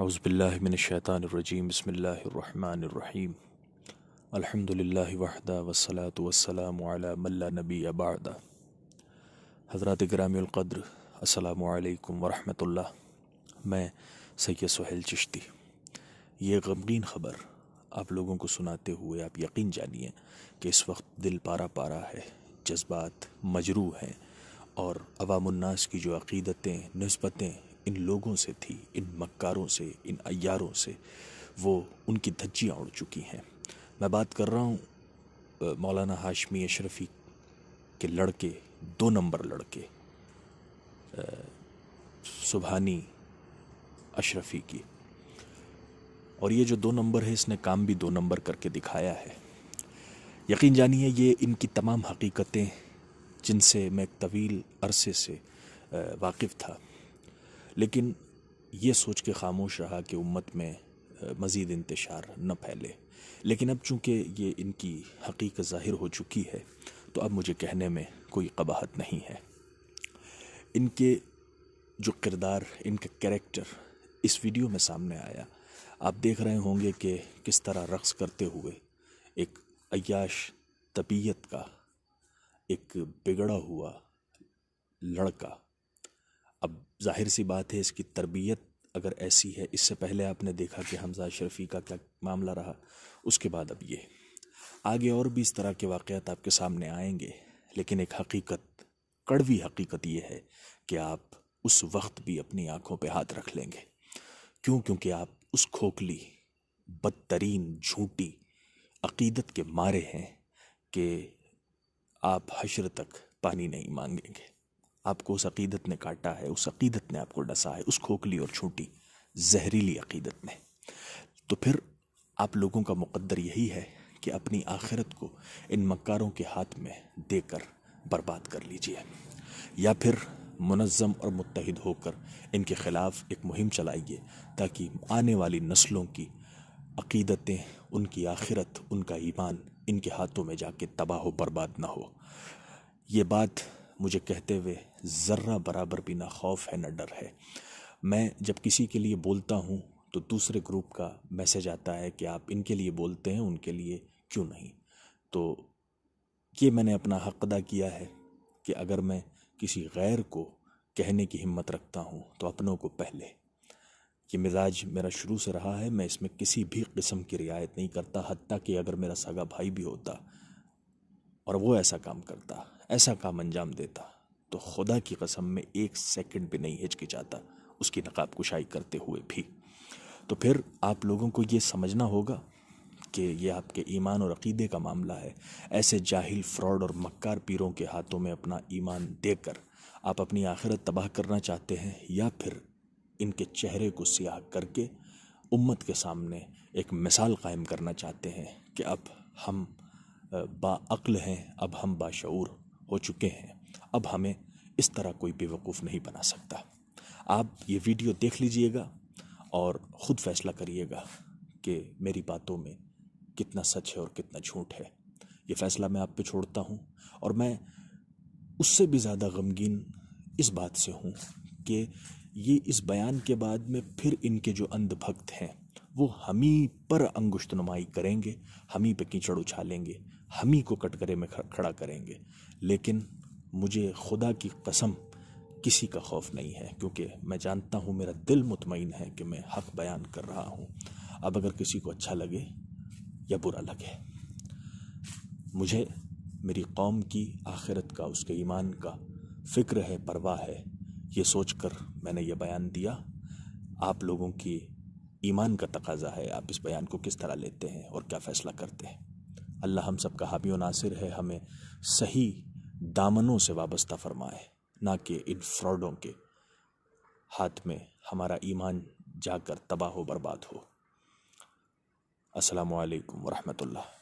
अउज़बिल्लिमिनशैतानरजीम बसमीम अल्हम्दुलिल्लाह वहदा वसलात वसलाम मल्ला नबी अबादा हज़रत ग्रामीकद्र असलकम वरहमतुल्लाह मैं सैद सहेल चिश्ती ये गमगीन ख़बर आप लोगों को सुनाते हुए आप यकीन जानिए कि इस वक्त दिल पारा पारा है जज्बात मजरू हैं और अवामनास की जो अक़ीदतें नस्बतें इन लोगों से थी इन मक्कारों से इन अयारों से वो उनकी धज्जियाँ उड़ चुकी हैं मैं बात कर रहा हूँ मौलाना हाशमी अशरफी के लड़के दो नंबर लड़के सुबहानी अशरफी की और ये जो दो नंबर है इसने काम भी दो नंबर करके दिखाया है यकीन जानिए ये इनकी तमाम हकीकतें जिनसे मैं एक तवील अरसे से वाकिफ़ था लेकिन ये सोच के खामोश रहा कि उम्मत में मज़ीद इंतशार न फैले लेकिन अब चूंकि ये इनकी हकीकत ज़ाहिर हो चुकी है तो अब मुझे कहने में कोई कबाहत नहीं है इनके जो किरदार इनका कैरेक्टर इस वीडियो में सामने आया आप देख रहे होंगे कि किस तरह रक़्स करते हुए एक अयाश तबीयत का एक बिगड़ा हुआ लड़का जाहिर सी बात है इसकी तरबियत अगर ऐसी है इससे पहले आपने देखा कि हमजा शरफ़ी का क्या मामला रहा उसके बाद अब ये आगे और भी इस तरह के वाक़ आपके सामने आएंगे लेकिन एक हकीकत कड़वी हकीकत ये है कि आप उस वक्त भी अपनी आंखों पे हाथ रख लेंगे क्यों क्योंकि आप उस खोखली बदतरीन झूठी अकीदत के मारे हैं कि आप हशर तक पानी नहीं मांगेंगे आपको उस अकीदत ने काटा है उस अकीदत ने आपको डसा है उस खोखली और छोटी जहरीली अकीदत ने तो फिर आप लोगों का मुकद्दर यही है कि अपनी आखिरत को इन मक्कारों के हाथ में देकर बर्बाद कर लीजिए या फिर मुनज़म और मुतहद होकर इनके ख़िलाफ़ एक मुहिम चलाइए ताकि आने वाली नस्लों की अकीदतें उनकी आखिरत उनका ईमान इनके हाथों में जाके तबाह बर्बाद ना हो ये बात मुझे कहते हुए ज़र्रा बराबर भी ना खौफ है न डर है मैं जब किसी के लिए बोलता हूँ तो दूसरे ग्रुप का मैसेज आता है कि आप इनके लिए बोलते हैं उनके लिए क्यों नहीं तो ये मैंने अपना हक अदा किया है कि अगर मैं किसी गैर को कहने की हिम्मत रखता हूँ तो अपनों को पहले ये मिजाज मेरा शुरू से रहा है मैं इसमें किसी भी किस्म की रियायत नहीं करता हती कि अगर मेरा सगा भाई भी होता और वो ऐसा काम करता ऐसा काम अंजाम देता तो खुदा की कसम में एक सेकंड भी नहीं हिचकिचाता उसकी नकाब कुशाई करते हुए भी तो फिर आप लोगों को ये समझना होगा कि ये आपके ईमान और अकीदे का मामला है ऐसे जाहिल फ्रॉड और मक्कार पीरों के हाथों में अपना ईमान देकर आप अपनी आखिरत तबाह करना चाहते हैं या फिर इनके चेहरे को सियाह करके उम्मत के सामने एक मिसाल कायम करना चाहते हैं कि अब हम बाअल हैं अब हम बाशूर हो चुके हैं अब हमें इस तरह कोई बेवकूफ़ नहीं बना सकता आप ये वीडियो देख लीजिएगा और ख़ुद फैसला करिएगा कि मेरी बातों में कितना सच है और कितना झूठ है ये फ़ैसला मैं आप पे छोड़ता हूँ और मैं उससे भी ज़्यादा गमगीन इस बात से हूँ कि ये इस बयान के बाद में फिर इनके जो अंधभक्त हैं वो हम ही पर अंगुश्त नुमाई करेंगे हम ही पे कीचड़ उछालेंगे हम ही को कटकरे में खड़ा करेंगे लेकिन मुझे खुदा की कसम किसी का खौफ नहीं है क्योंकि मैं जानता हूँ मेरा दिल मुतमिन है कि मैं हक बयान कर रहा हूँ अब अगर किसी को अच्छा लगे या बुरा लगे मुझे मेरी कौम की आखिरत का उसके ईमान का फ़िक्र है परवाह है ये सोच कर मैंने ये बयान दिया आप लोगों की ईमान का तकाजा है आप इस बयान को किस तरह लेते हैं और क्या फ़ैसला करते हैं अल्लाह हम सब का हामी नासिर है हमें सही दामनों से वाबस्ता फरमाए ना कि इन फ्रॉडों के हाथ में हमारा ईमान जाकर तबाह हो बर्बाद हो असलकम वरहमतुल्ला